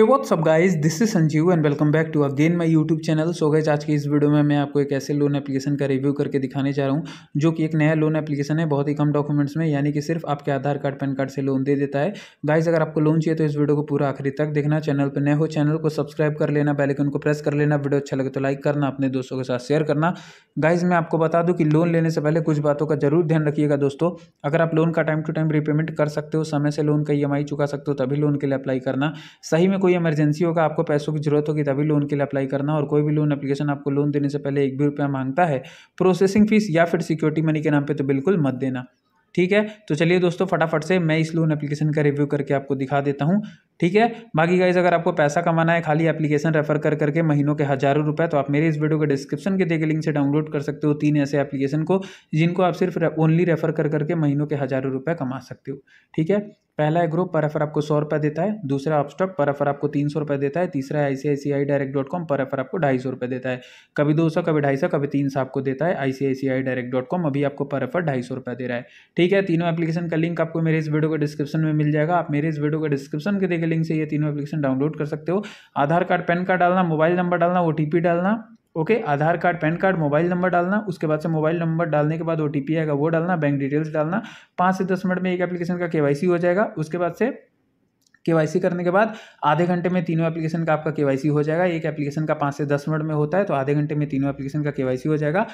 hey what's up guys this is Sanjeev and welcome back to again my YouTube channel so guys आज की इस video में मैं आपको एक ऐसे लोन एप्लीकेशन का रिव्यू करके दिखाने जा रहा हूँ जो कि एक नया लोन एप्लीकेशन है बहुत ही कम डॉक्यूमेंट्स में यानी कि सिर्फ आपके आधार कार्ड पैन कार्ड से लोन दे देता है गाइज अगर आपको लोन चाहिए तो इस वीडियो को पूरा आखिरी तक देखना चैनल पर नए हो चैनल को सब्सक्राइब कर लेना बेलकन को प्रेस कर लेना वीडियो अच्छा लगे तो लाइक करना अपने दोस्तों के साथ शेयर करना गाइज मैं आपको बता दूँ कि लोन लेने से पहले कुछ बातों का जरूर ध्यान रखिएगा दोस्तों अगर आप लोन का टाइम टू टाइम रिपेमेंट कर सकते हो समय से लोन का ई e चुका सकते हो तभी लोन के लिए अप्लाई करना सही में कोई इमरजेंसी होगा आपको पैसों की जरूरत होगी तभी लोन के लिए अप्लाई करना और कोई भी लोन अपलीकेशन आपको लोन देने से पहले एक भी रुपया मांगता है प्रोसेसिंग फीस या फिर सिक्योरिटी मनी के नाम पर तो बिल्कुल मत देना ठीक है तो चलिए दोस्तों फटाफट से मैं इस लोन एप्लीकेशन का रिव्यू करके आपको दिखा देता हूँ ठीक है बाकी गाइज अगर आपको पैसा कमाना है खाली एप्लीकेशन रेफर कर करके महीनों के हज़ारों रुपए तो आप मेरे इस वीडियो के डिस्क्रिप्शन के देखे लिंक से डाउनलोड कर सकते हो तीन ऐसे एप्लीकेशन को जिनको आप सिर्फ ओनली रेफर कर करके महीनों के हज़ारों रुपये कमा सकते हो ठीक है पहला है ग्रुप पर एफर आपको सौ रुपये देता है दूसरा अपस्टॉक पर एफर आपको तीन सौ रुपये देता है तीसरा ICICI direct dot com पर एफर आपको ढाई सौ रुपये देता है कभी दो सौ कभी ढाई सौ कभी तीन सौ आपको देता है ICICI direct dot com अभी आपको पर एफर ढाई सौ रुपये दे रहा है ठीक है तीनों एप्लीकेशन का लिंक आपको मेरे इस वीडियो के डिस्क्रिप्शन में मिल जाएगा आप मेरे इस वीडियो के डिस्क्रिप्शन के देखे लिंक से ये तीनों एप्लीकेशन डाउनलोड कर सकते हो आधार कार्ड पैन कार्ड डालना मोबाइल नंबर डालना ओ डालना okay Aadhaar card PAN card mobile number डालना उसके बाद से मोबाइल नंबर डालने के बाद ओ आएगा वो डालना बैंक डिटेल्स डालना पाँच से दस मिनट में एक एप्लीकेशन का के हो जाएगा उसके बाद से के करने के बाद आधे घंटे में तीनों एप्लीकेशन का आपका के हो जाएगा एक एप्लीकेशन का पाँच से दस मिनट में होता है तो आधे घंटे में तीनों एप्लीकेशन का के हो जाएगा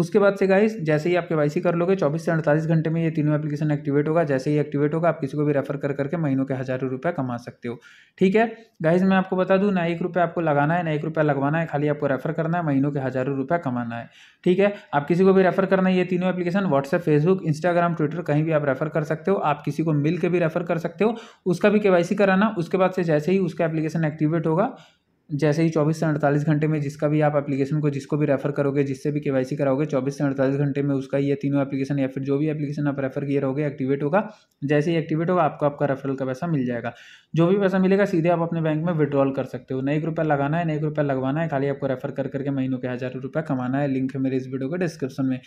उसके बाद से गाइस जैसे ही आप के वाई कर लोगे 24 से 48 घंटे में ये तीनों एप्लीकेशन एक्टिवेट होगा जैसे ही एक्टिवेट होगा आप किसी को भी रेफर कर करके महीनों के हज़ारों रुपये कमा सकते हो ठीक है गाइस मैं आपको बता दूं ना एक रुपया आपको लगाना है ना एक रुपया लगवाना है खाली आपको रेफर करना है महीनों के हज़ारों रुपये कमाना है ठीक है आप किसी को भी रेफर करना है ये तीनों application WhatsApp Facebook Instagram Twitter कहीं भी आप रेफर कर सकते हो आप किसी को मिल भी रेफर कर सकते हो उसका भी के कराना उसके बाद से जैसे ही उसका एप्लीकेशन एक्टिवेट होगा जैसे ही चौबीस से अड़तालीस घंटे में जिसका भी आप एप्लीकेशन को जिसको भी रेफर करोगे जिससे भी केवाईसी कराओगे चौबीस से अड़तालीस घंटे में उसका ये तीनों एप्लीकेशन या फिर जो भी एप्लीकेशन आप रेफर किए रहोगे एक्टिवेट होगा जैसे ही एक्टिवेट होगा आपको आपका रेफरल का पैसा मिल जाएगा जो भी पैसा मिलेगा सीधे आप अपने बैंक में विड्रॉल कर सकते हो नए एक रुपया लगाना है नए एक रुपया लगवाना है खाली आपको रेफर कर करके महीनों के हज़ार रुपये कमाना है लिंक है मेरे इस वीडियो के डिस्क्रिप्शन में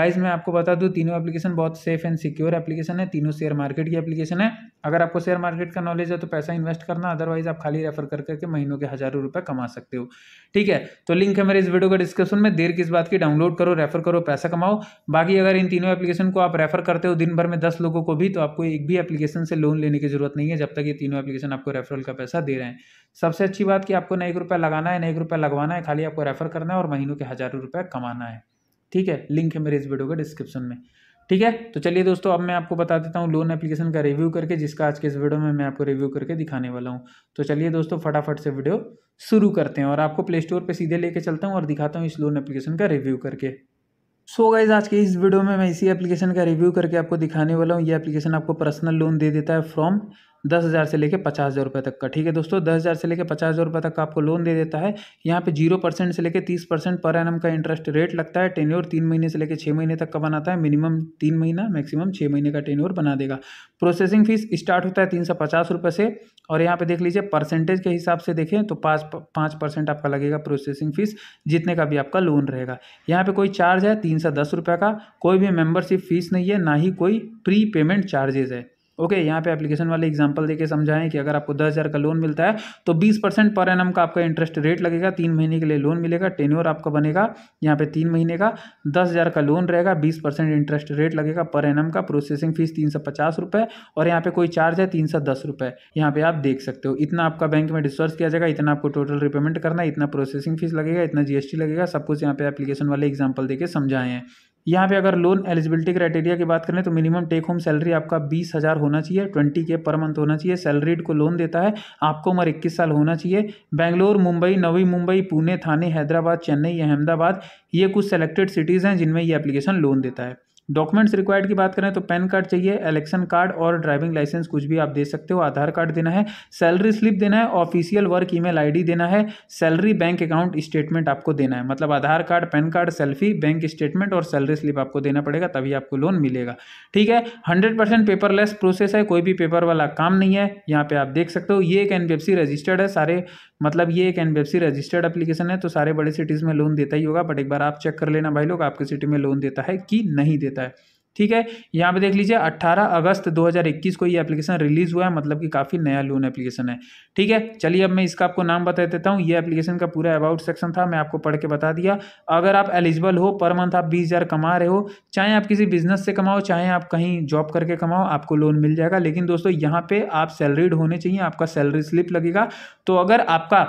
गाइज मैं आपको बता दूँ तीनों एप्लीकेशन बहुत सेफ एंड सिक्योर एप्लीकेशन है तीनों शेयर मार्केट की एप्लीकेशन है अगर आपको शेयर मार्केट का नॉलेज है तो पैसा इन्वेस्ट करना अदरवाइज आप खाली रेफर कर करके महीनों के हज़ारों रुपए कमा सकते हो ठीक है तो लिंक है मेरे इस वीडियो का डिस्क्रिप्शन में देर किस बात की डाउनलोड करो रेफर करो पैसा कमाओ बाकी अगर इन तीनों एप्लीकेशन को आप रेफर करते हो दिन भर में दस लोगों को भी तो आपको एक भी एप्लीकेशन से लोन लेने की जरूरत नहीं है जब तक ये तीनों एप्लीकेशन आपको रेफरल का पैसा दे रहे हैं सबसे अच्छी बात कि आपको नए एक रुपया लगाना है नए एक रुपया लगवाना है खाली आपको रेफर करना है और महीनों के हज़ारों रुपये कमाना है ठीक है लिंक है मेरे इस वीडियो के डिस्क्रिप्शन में ठीक है तो चलिए दोस्तों अब मैं आपको बता देता हूँ लोन एप्लीकेशन का रिव्यू करके जिसका आज के इस वीडियो में मैं आपको रिव्यू करके दिखाने वाला हूँ तो चलिए दोस्तों फटाफट से वीडियो शुरू करते हैं और आपको प्ले स्टोर पर सीधे लेके चलता हूँ और दिखाता हूँ इस लोन एप्लीकेशन का रिव्यू करके सो so गाइज आज के इस वीडियो में मैं इसी एप्लीकेशन का रिव्यू करके आपको दिखाने वाला हूँ ये एप्लीकेशन आपको पर्सनल लोन दे देता है फ्रॉम दस हज़ार से लेकर पचास हज़ार रुपये तक का ठीक है दोस्तों दस हज़ार से लेकर पचास हज़ार रुपये तक का आपको लोन दे देता है यहाँ पे जीरो परसेंट से लेकर तीस परसेंट पर एन का इंटरेस्ट रेट लगता है टेन्योर तीन महीने से लेकर छः महीने तक का बनाता है मिनिमम तीन महीना मैक्सिमम छः महीने का टेन्योर बना देगा प्रोसेसिंग फीस स्टार्ट होता है तीन सौ पचास रुपये से और यहाँ पर देख लीजिए परसेंटेज के हिसाब से देखें तो पाँच पाँच परसेंट आपका लगेगा प्रोसेसिंग फीस जितने का भी आपका लोन रहेगा यहाँ पर कोई चार्ज है तीन सौ दस रुपये का कोई भी मेम्बरशिप फीस नहीं है ना ही कोई प्री पेमेंट चार्जेज है ओके okay, यहाँ पे एप्लीकेशन वाले एग्जांपल देके समझाएं कि अगर आपको दस हज़ार का लोन मिलता है तो बीस परसेंट पर एन का आपका इंटरेस्ट रेट लगेगा तीन महीने के लिए लोन मिलेगा टेन्योर आपका बनेगा यहाँ पे तीन महीने का दस हज़ार का लोन रहेगा बीस परसेंट इंटरेस्ट रेट लगेगा पर एन का प्रोसेसिंग फीस तीन सौ पचास रुपये और यहाँ पे कोई चार्ज है तीन सौ दस रुपये यहाँ पे आप देख सकते हो इतना आपका बैंक में डिस्वर्स किया जाएगा इतना आपको टोटल रिपेमेंट करना है इतना प्रोसेसिंग फीस लगेगा इतना जी लगेगा सब कुछ यहाँ पे एप्लीकेशन वाले एग्जाम्पल देकर समझाएं यहाँ पे अगर लोन एलिजिबिलिटी क्राइटेरिया की बात करें तो मिनिमम टेक होम सैलरी आपका बीस हज़ार होना चाहिए ट्वेंटी के पर मंथ होना चाहिए सैलरीड को लोन देता है आपको उम्र इक्कीस साल होना चाहिए बेंगलोर मुंबई नवी मुंबई पुणे थाने हैदराबाद चेन्नई अहमदाबाद ये कुछ सेलेक्टेड सिटीज़ हैं जिनमें ये एप्लीकेशन लोन देता है डॉक्यूमेंट्स रिक्वायर्ड की बात करें तो पैन कार्ड चाहिए इलेक्शन कार्ड और ड्राइविंग लाइसेंस कुछ भी आप दे सकते हो आधार कार्ड देना है सैलरी स्लिप देना है ऑफिशियल वर्क ईमेल आईडी देना है सैलरी बैंक अकाउंट स्टेटमेंट आपको देना है मतलब Aadhaar card PAN card selfie bank statement और सैलरी स्लिप आपको देना पड़ेगा तभी आपको लोन मिलेगा ठीक है हंड्रेड परसेंट पेपरलेस प्रोसेस है कोई भी पेपर वाला काम नहीं है यहाँ पे आप देख सकते हो ये एक एन रजिस्टर्ड है सारे मतलब ये एक एन रजिस्टर्ड एप्लीकेशन है तो सारे बड़े सिटीज़ में लोन देता ही होगा बट एक बार आप चेक कर लेना भाई लोग आपके सिटी में लोन देता है कि नहीं देता देता है ठीक है यहाँ पे देख लीजिए 18 अगस्त 2021 को ये एप्लीकेशन रिलीज़ हुआ है मतलब कि काफ़ी नया लोन एप्लीकेशन है ठीक है चलिए अब मैं इसका आपको नाम बता देता हूँ ये एप्लीकेशन का पूरा अबाउट सेक्शन था मैं आपको पढ़ के बता दिया अगर आप एलिजिबल हो पर मंथ आप 20000 कमा रहे हो चाहे आप किसी बिजनेस से कमाओ चाहे आप कहीं जॉब करके कमाओ आपको लोन मिल जाएगा लेकिन दोस्तों यहाँ पर आप सैलरीड होने चाहिए आपका सैलरी स्लिप लगेगा तो अगर आपका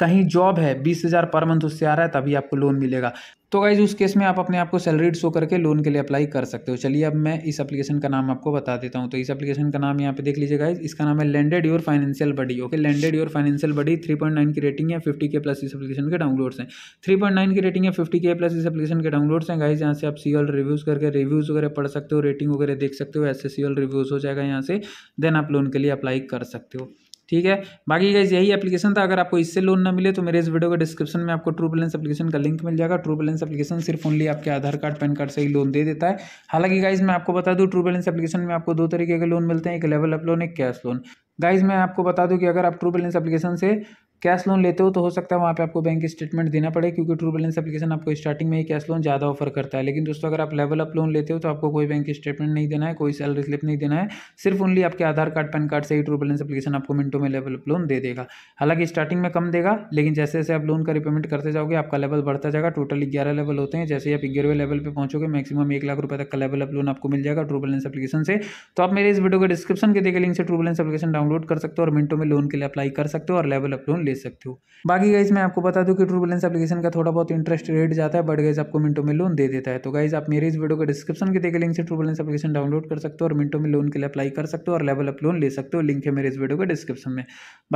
कहीं जॉब है बीस हज़ार पर मंथ उससे आ रहा है तभी आपको लोन मिलेगा तो गाइज उस केस में आप अपने आप को सैलरी शो करके लोन के लिए अप्लाई कर सकते हो चलिए अब मैं इस एप्लीकेशन का नाम आपको बता देता हूँ तो इस एप्लीकेशन का नाम यहाँ पे देख लीजिए गाइज इसका नाम है landed your financial buddy okay landed your financial buddy 3.9 की रेटिंग है फिफ्टी के प्लस इस एप्लीकेशन के डाउनलोड्स हैं नाइन की रेटिंग है फिफ्टी के प्लस इस एप्लीकेशन के डाउनलोड्स हैं गाइज यहाँ से आप सी रिव्यूज़ करके रिव्यूज़ वगैरह पढ़ सकते हो रेटिंग वगैरह देख सकते हो ऐसे सी रिव्यूज़ हो जाएगा यहाँ से देन आप लोन के लिए अप्लाई कर सकते हो ठीक है बाकी गाइज यही एप्लीकेशन था अगर आपको इससे लोन ना मिले तो मेरे इस वीडियो के डिस्क्रिप्शन में आपको ट्रू बैलेंस एप्लीकेशन का लिंक मिल जाएगा ट्रू बैलेंस एप्लीकेशन सिर्फ ओनली आपके आधार कार्ड पैन कार्ड से ही लोन दे देता है हालांकि गाइज मैं आपको बता दूँ ट्रू बैलेंस एप्लीकेशन में आपको दो तरीके के लोन मिलते हैं एक लेवल अप लोन एक कैश लोन गाइज मैं आपको बता दूँ कि अगर आप ट्रू बैलेंस एप्लीकेशन से कैश लोन लेते हो तो हो सकता है वहाँ पे आपको बैंक स्टेटमेंट देना पड़े क्योंकि ट्रू बैलेंस एप्लीकेशन आपको स्टार्टिंग में ही कैश लोन ज़्यादा ऑफर करता है लेकिन दोस्तों अगर आप लेवल अप लोन लेते हो तो आपको कोई बैंक स्टेटमेंट नहीं देना है कोई सैलरी स्लिप नहीं देना है सिर्फ ओनली आपके आधार कार्ड पैन कार्ड से ही ट्रू बैलेंस एप्लीकेशन आपको मिनटों में लेवल अप लोन दे देगा हालांकि स्टार्टिंग में कम देगा लेकिन जैसे जैसे आप लोन का रिपेमेंट करते जाओगे आपका लेवल बढ़ता जाएगा टोटल ग्यारह लेवल होते हैं जैसे आप ग्यारहवें लेवल पर पहुंचोगे मैक्सिमम एक लाख रुपये तक का लेवल अप लोन आपको मिल जाएगा ट्रू बैलेंस एप्लीकेशन से तो आप मेरे इस वीडियो के डिस्क्रिप्शन के देखे लिंक से ट्रू बैलेंस एप्लीकेशन डाउनलोड कर सकते हो और मिनटों में लोन के लिए अप्लाई कर सकते हो और लेवल अप लोन ले सकते हो बाकी गाइज मैं आपको बता दूं कि ट्रू बैलेंस एप्लीकेशन का थोड़ा बहुत इंटरेस्ट रेट जाता है बट गाइज आपको मिनटों में लोन दे देता है तो गाइज आप मेरे इस वीडियो के डिस्क्रिप्शन के देखे लिंक से ट्रू बैलेंस एप्लीकेशन डाउनलोड कर सकते हो और मिनटों में लोन के लिए अप्लाई कर सकते हो और लेवल अप लोन ले सकते हो लिंक है मेरे इस वीडियो के डिस्क्रिप्शन में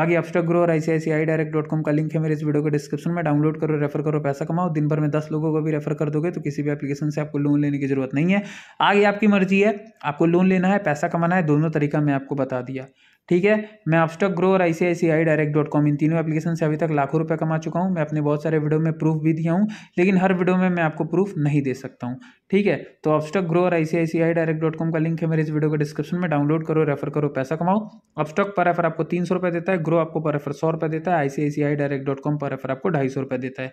बाकी अपस्टॉक ग्रो और आईसीआईसीआई डायरेक्ट डॉट कॉम का लिंक है मेरे इस वीडियो के डिस्क्रिप्शन में डाउनलोड करो रेफर करो पैसा कमाओ दिन भर में दस लोगों को भी रेफर कर दोगे तो किसी भी एप्लीकेशन से आपको लोन लेने की जरूरत नहीं है आगे आपकी मर्जी है आपको लोन लेना है पैसा कमाना है दोनों तरीका मैं आपको बता दिया ठीक है मैं अपस्टॉक ग्रो और आई डायरेक्ट डॉट कॉम इन तीनों एप्लीकेशन से अभी तक लाखों रुपए कमा चुका हूँ मैं अपने बहुत सारे वीडियो में प्रूफ भी दिया हूँ लेकिन हर वीडियो में मैं आपको प्रूफ नहीं दे सकता हूँ ठीक है तो अपस्टॉक ग्रो और आई डायरेक्ट डॉट कॉम का लिंक है मेरे इस वीडियो के डिस्क्रिप्शन में डाउनलोड करो रेफर करो पैसा कमाओ अपस्टॉक पर रेफर आपको तीन सौ रुपये देता है ग्रो आपको पर रेफर सौ रुपये देता है आई डायरेक्ट डॉट कॉम पर रेफर आपको ढाई सौ रुपये देता है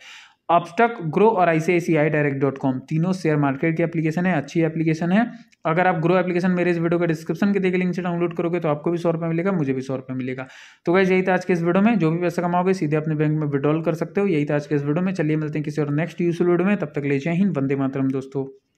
अपस्टक ग्रो और I C direct dot com तीनों शेयर मार्केट की एप्लीकेशन है अच्छी एप्लीकेशन है अगर आप ग्रो एप्लीकेशन मेरे इस वीडियो के डिस्क्रिप्शन के देखे लिंक से डाउनलोड करोगे तो आपको भी सौ रुपये मिलेगा मुझे भी सौ रुपये मिलेगा तो वैसे यही था आज के इस वीडियो में जो भी पैसा कमाओगे सीधे अपने बैंक में विड्रॉल कर सकते हो यही था आज के इस वीडियो में चलिए मिलते हैं किसी और नेक्स्ट यूज वीडियो में तब तक ले जाए हिंद वंदे मातरम दोस्तों